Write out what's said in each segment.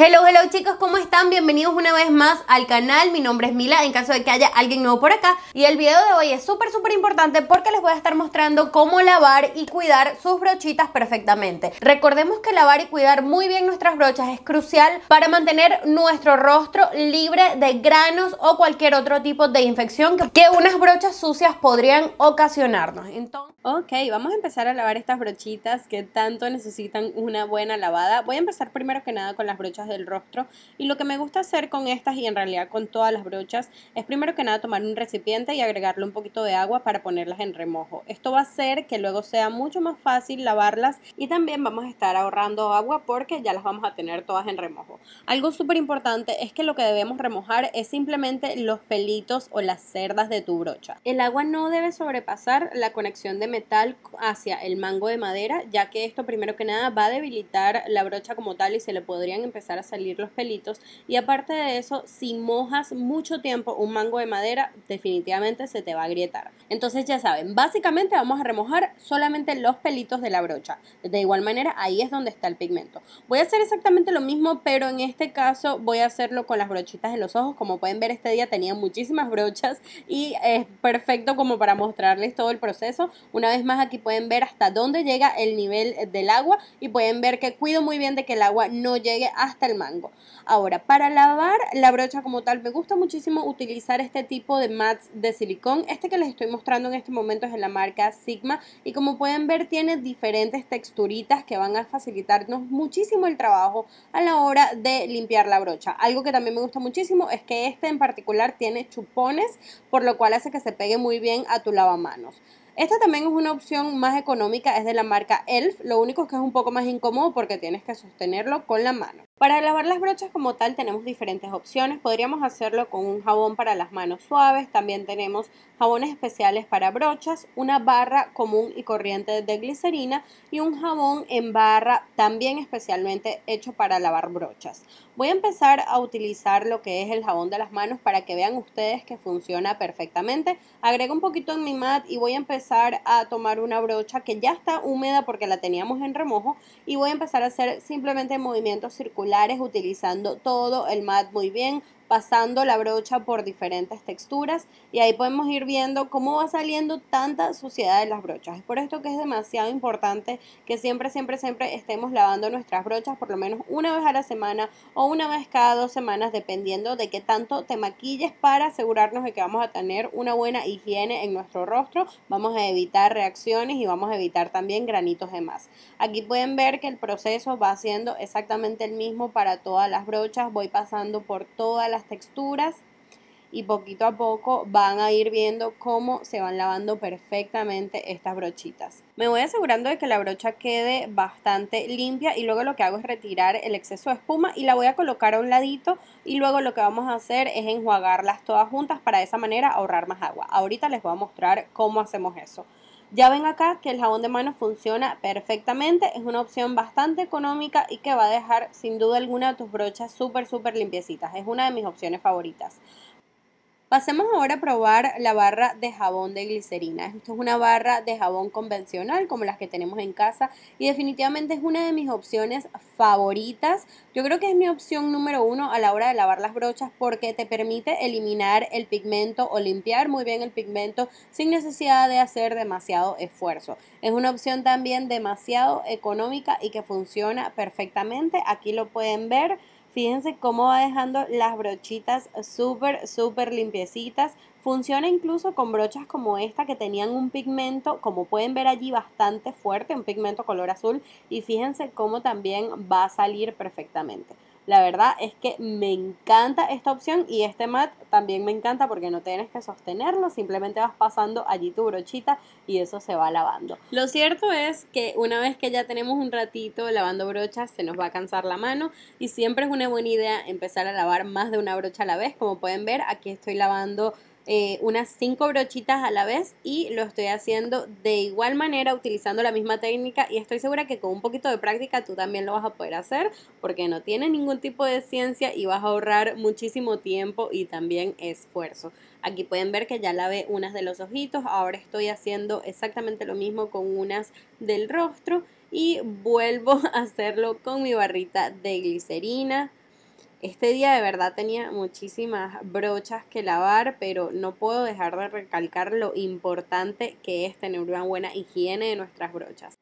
Hello, hello chicos, ¿cómo están? Bienvenidos una vez más al canal, mi nombre es Mila, en caso de que haya alguien nuevo por acá Y el video de hoy es súper súper importante porque les voy a estar mostrando cómo lavar y cuidar sus brochitas perfectamente Recordemos que lavar y cuidar muy bien nuestras brochas es crucial para mantener nuestro rostro libre de granos o cualquier otro tipo de infección que unas brochas sucias podrían ocasionarnos Entonces... Ok, vamos a empezar a lavar estas brochitas que tanto necesitan una buena lavada Voy a empezar primero que nada con las brochas del rostro y lo que me gusta hacer con estas y en realidad con todas las brochas es primero que nada tomar un recipiente y agregarle un poquito de agua para ponerlas en remojo. Esto va a hacer que luego sea mucho más fácil lavarlas y también vamos a estar ahorrando agua porque ya las vamos a tener todas en remojo. Algo súper importante es que lo que debemos remojar es simplemente los pelitos o las cerdas de tu brocha. El agua no debe sobrepasar la conexión de metal hacia el mango de madera ya que esto primero que nada va a debilitar la brocha como tal y se le podrían empezar salir los pelitos. Y aparte de eso, si mojas mucho tiempo un mango de madera, definitivamente se te va a agrietar. Entonces ya saben, básicamente vamos a remojar solamente los pelitos de la brocha. De igual manera, ahí es donde está el pigmento. Voy a hacer exactamente lo mismo, pero en este caso voy a hacerlo con las brochitas de los ojos. Como pueden ver, este día tenía muchísimas brochas y es perfecto como para mostrarles todo el proceso. Una vez más, aquí pueden ver hasta dónde llega el nivel del agua y pueden ver que cuido muy bien de que el agua no llegue hasta mango. Ahora, para lavar la brocha como tal, me gusta muchísimo utilizar este tipo de mats de silicón. Este que les estoy mostrando en este momento es de la marca Sigma y como pueden ver tiene diferentes texturitas que van a facilitarnos muchísimo el trabajo a la hora de limpiar la brocha. Algo que también me gusta muchísimo es que este en particular tiene chupones, por lo cual hace que se pegue muy bien a tu lavamanos. Esta también es una opción más económica, es de la marca ELF, lo único es que es un poco más incómodo porque tienes que sostenerlo con la mano. Para lavar las brochas como tal tenemos diferentes opciones, podríamos hacerlo con un jabón para las manos suaves, también tenemos jabones especiales para brochas, una barra común y corriente de glicerina y un jabón en barra también especialmente hecho para lavar brochas. Voy a empezar a utilizar lo que es el jabón de las manos para que vean ustedes que funciona perfectamente. Agrego un poquito en mi mat y voy a empezar a tomar una brocha que ya está húmeda porque la teníamos en remojo y voy a empezar a hacer simplemente movimientos circulares utilizando todo el mat muy bien pasando la brocha por diferentes texturas y ahí podemos ir viendo cómo va saliendo tanta suciedad de las brochas. Es por esto que es demasiado importante que siempre, siempre, siempre estemos lavando nuestras brochas por lo menos una vez a la semana o una vez cada dos semanas dependiendo de qué tanto te maquilles para asegurarnos de que vamos a tener una buena higiene en nuestro rostro. Vamos a evitar reacciones y vamos a evitar también granitos de más. Aquí pueden ver que el proceso va siendo exactamente el mismo para todas las brochas. Voy pasando por todas las texturas y poquito a poco van a ir viendo cómo se van lavando perfectamente estas brochitas. Me voy asegurando de que la brocha quede bastante limpia y luego lo que hago es retirar el exceso de espuma y la voy a colocar a un ladito y luego lo que vamos a hacer es enjuagarlas todas juntas para de esa manera ahorrar más agua. Ahorita les voy a mostrar cómo hacemos eso. Ya ven acá que el jabón de mano funciona perfectamente, es una opción bastante económica y que va a dejar sin duda alguna tus brochas súper, súper limpiecitas. Es una de mis opciones favoritas. Pasemos ahora a probar la barra de jabón de glicerina. Esto es una barra de jabón convencional como las que tenemos en casa y definitivamente es una de mis opciones favoritas. Yo creo que es mi opción número uno a la hora de lavar las brochas porque te permite eliminar el pigmento o limpiar muy bien el pigmento sin necesidad de hacer demasiado esfuerzo. Es una opción también demasiado económica y que funciona perfectamente. Aquí lo pueden ver. Fíjense cómo va dejando las brochitas súper, súper limpiecitas. Funciona incluso con brochas como esta que tenían un pigmento, como pueden ver allí, bastante fuerte, un pigmento color azul. Y fíjense cómo también va a salir perfectamente. La verdad es que me encanta esta opción y este mat también me encanta porque no tienes que sostenerlo, simplemente vas pasando allí tu brochita y eso se va lavando. Lo cierto es que una vez que ya tenemos un ratito lavando brochas se nos va a cansar la mano y siempre es una buena idea empezar a lavar más de una brocha a la vez. Como pueden ver, aquí estoy lavando eh, unas cinco brochitas a la vez y lo estoy haciendo de igual manera utilizando la misma técnica y estoy segura que con un poquito de práctica tú también lo vas a poder hacer porque no tiene ningún tipo de ciencia y vas a ahorrar muchísimo tiempo y también esfuerzo. Aquí pueden ver que ya lavé unas de los ojitos, ahora estoy haciendo exactamente lo mismo con unas del rostro y vuelvo a hacerlo con mi barrita de glicerina este día de verdad tenía muchísimas brochas que lavar, pero no puedo dejar de recalcar lo importante que es tener una buena higiene de nuestras brochas.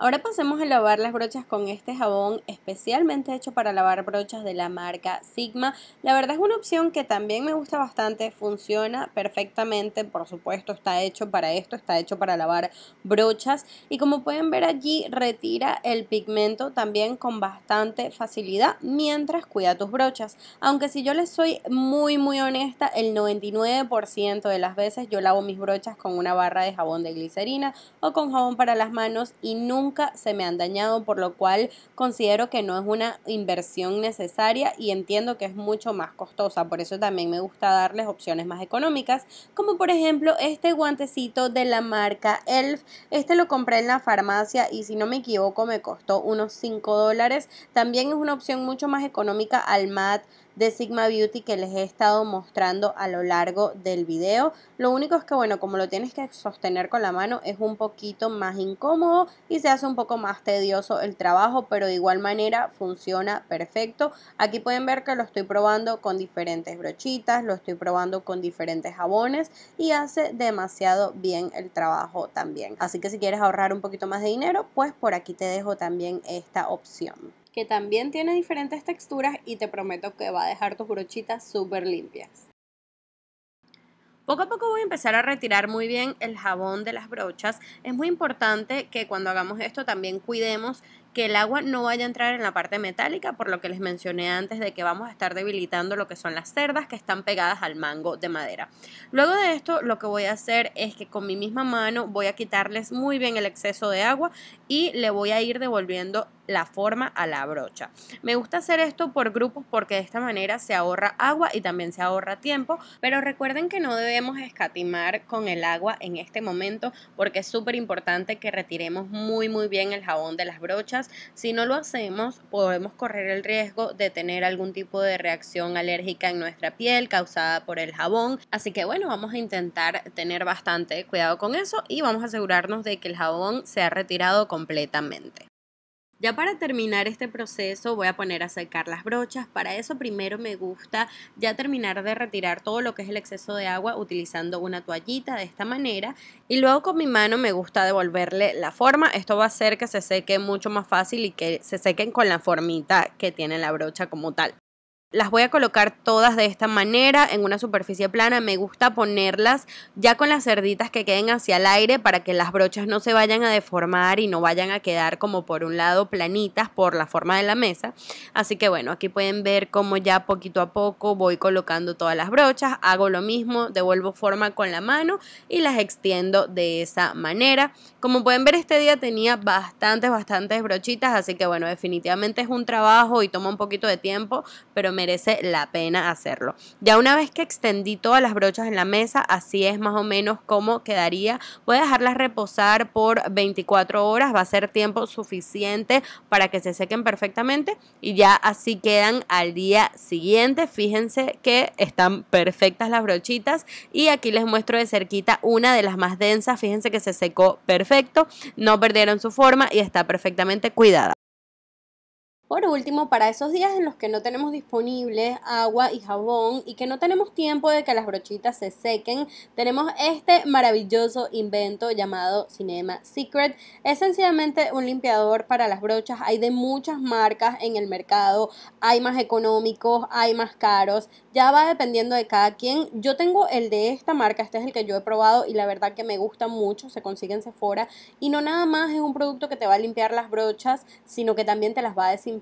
Ahora pasemos a lavar las brochas con este jabón especialmente hecho para lavar brochas de la marca Sigma. La verdad es una opción que también me gusta bastante, funciona perfectamente, por supuesto está hecho para esto, está hecho para lavar brochas y como pueden ver allí retira el pigmento también con bastante facilidad mientras cuida tus brochas. Aunque si yo les soy muy muy honesta, el 99% de las veces yo lavo mis brochas con una barra de jabón de glicerina o con jabón para las manos y nunca nunca se me han dañado, por lo cual considero que no es una inversión necesaria y entiendo que es mucho más costosa. Por eso también me gusta darles opciones más económicas, como por ejemplo este guantecito de la marca Elf. Este lo compré en la farmacia y si no me equivoco me costó unos 5 dólares. También es una opción mucho más económica al MAT de Sigma Beauty que les he estado mostrando a lo largo del video. Lo único es que, bueno, como lo tienes que sostener con la mano, es un poquito más incómodo y se hace un poco más tedioso el trabajo, pero de igual manera funciona perfecto. Aquí pueden ver que lo estoy probando con diferentes brochitas, lo estoy probando con diferentes jabones y hace demasiado bien el trabajo también. Así que si quieres ahorrar un poquito más de dinero, pues por aquí te dejo también esta opción que también tiene diferentes texturas y te prometo que va a dejar tus brochitas súper limpias. Poco a poco voy a empezar a retirar muy bien el jabón de las brochas. Es muy importante que cuando hagamos esto también cuidemos que el agua no vaya a entrar en la parte metálica, por lo que les mencioné antes de que vamos a estar debilitando lo que son las cerdas que están pegadas al mango de madera. Luego de esto, lo que voy a hacer es que con mi misma mano voy a quitarles muy bien el exceso de agua y le voy a ir devolviendo la forma a la brocha. Me gusta hacer esto por grupos porque de esta manera se ahorra agua y también se ahorra tiempo, pero recuerden que no debemos escatimar con el agua en este momento porque es súper importante que retiremos muy muy bien el jabón de las brochas si no lo hacemos, podemos correr el riesgo de tener algún tipo de reacción alérgica en nuestra piel causada por el jabón. Así que bueno, vamos a intentar tener bastante cuidado con eso y vamos a asegurarnos de que el jabón se ha retirado completamente. Ya para terminar este proceso voy a poner a secar las brochas. Para eso primero me gusta ya terminar de retirar todo lo que es el exceso de agua utilizando una toallita de esta manera. Y luego con mi mano me gusta devolverle la forma. Esto va a hacer que se seque mucho más fácil y que se sequen con la formita que tiene la brocha como tal. Las voy a colocar todas de esta manera en una superficie plana. Me gusta ponerlas ya con las cerditas que queden hacia el aire para que las brochas no se vayan a deformar y no vayan a quedar como por un lado planitas por la forma de la mesa. Así que bueno, aquí pueden ver cómo ya poquito a poco voy colocando todas las brochas. Hago lo mismo, devuelvo forma con la mano y las extiendo de esa manera. Como pueden ver este día tenía bastantes, bastantes brochitas. Así que bueno, definitivamente es un trabajo y toma un poquito de tiempo, pero merece la pena hacerlo. Ya una vez que extendí todas las brochas en la mesa, así es más o menos como quedaría. Voy a dejarlas reposar por 24 horas, va a ser tiempo suficiente para que se sequen perfectamente y ya así quedan al día siguiente. Fíjense que están perfectas las brochitas y aquí les muestro de cerquita una de las más densas. Fíjense que se secó perfecto, no perdieron su forma y está perfectamente cuidada. Por último, para esos días en los que no tenemos disponible agua y jabón y que no tenemos tiempo de que las brochitas se sequen, tenemos este maravilloso invento llamado Cinema Secret. Es sencillamente un limpiador para las brochas. Hay de muchas marcas en el mercado. Hay más económicos, hay más caros. Ya va dependiendo de cada quien. Yo tengo el de esta marca, este es el que yo he probado y la verdad que me gusta mucho. Se consigue en Sephora y no nada más es un producto que te va a limpiar las brochas, sino que también te las va a desinfectar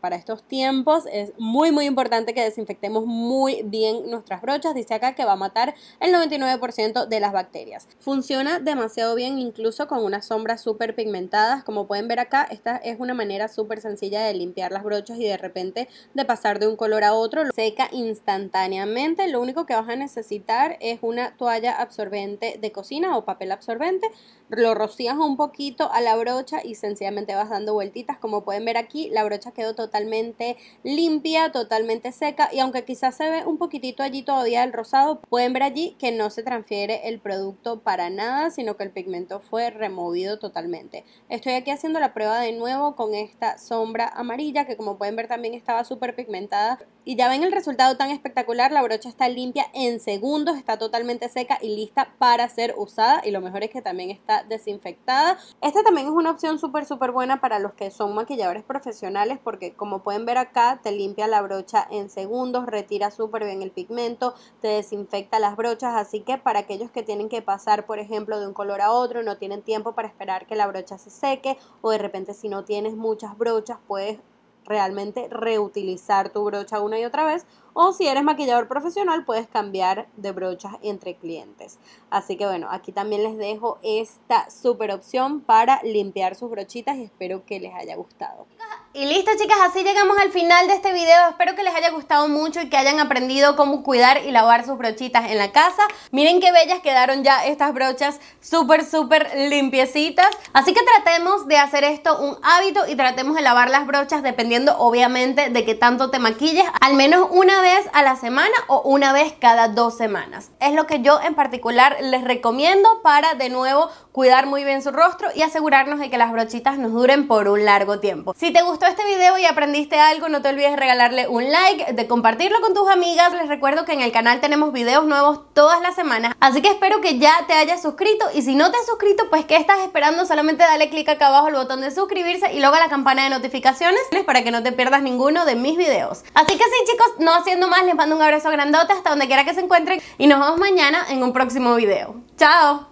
para estos tiempos es muy muy importante que desinfectemos muy bien nuestras brochas. Dice acá que va a matar el 99% de las bacterias. Funciona demasiado bien incluso con unas sombras súper pigmentadas. Como pueden ver acá, esta es una manera súper sencilla de limpiar las brochas y de repente de pasar de un color a otro. Lo seca instantáneamente. Lo único que vas a necesitar es una toalla absorbente de cocina o papel absorbente. Lo rocías un poquito a la brocha y sencillamente vas dando vueltitas. Como pueden ver aquí, la la brocha quedó totalmente limpia, totalmente seca y aunque quizás se ve un poquitito allí todavía el rosado, pueden ver allí que no se transfiere el producto para nada, sino que el pigmento fue removido totalmente. Estoy aquí haciendo la prueba de nuevo con esta sombra amarilla que como pueden ver también estaba súper pigmentada y ya ven el resultado tan espectacular, la brocha está limpia en segundos, está totalmente seca y lista para ser usada y lo mejor es que también está desinfectada. Esta también es una opción súper súper buena para los que son maquilladores profesionales porque como pueden ver acá te limpia la brocha en segundos, retira súper bien el pigmento, te desinfecta las brochas, así que para aquellos que tienen que pasar por ejemplo de un color a otro, no tienen tiempo para esperar que la brocha se seque o de repente si no tienes muchas brochas puedes realmente reutilizar tu brocha una y otra vez o si eres maquillador profesional puedes cambiar de brochas entre clientes. Así que bueno, aquí también les dejo esta super opción para limpiar sus brochitas y espero que les haya gustado. Y listo chicas, así llegamos al final de este video. Espero que les haya gustado mucho y que hayan aprendido cómo cuidar y lavar sus brochitas en la casa. Miren qué bellas quedaron ya estas brochas súper, súper limpiecitas. Así que tratemos de hacer esto un hábito y tratemos de lavar las brochas dependiendo obviamente de qué tanto te maquilles. Al menos una vez a la semana o una vez cada dos semanas. Es lo que yo en particular les recomiendo para de nuevo cuidar muy bien su rostro y asegurarnos de que las brochitas nos duren por un largo tiempo. Si te gustó este video y aprendiste algo, no te olvides de regalarle un like, de compartirlo con tus amigas. Les recuerdo que en el canal tenemos videos nuevos todas las semanas, así que espero que ya te hayas suscrito y si no te has suscrito, pues ¿qué estás esperando? Solamente dale clic acá abajo al botón de suscribirse y luego a la campana de notificaciones para que no te pierdas ninguno de mis videos. Así que sí chicos, no haciendo más, les mando un abrazo grandote hasta donde quiera que se encuentren y nos vemos mañana en un próximo video. ¡Chao!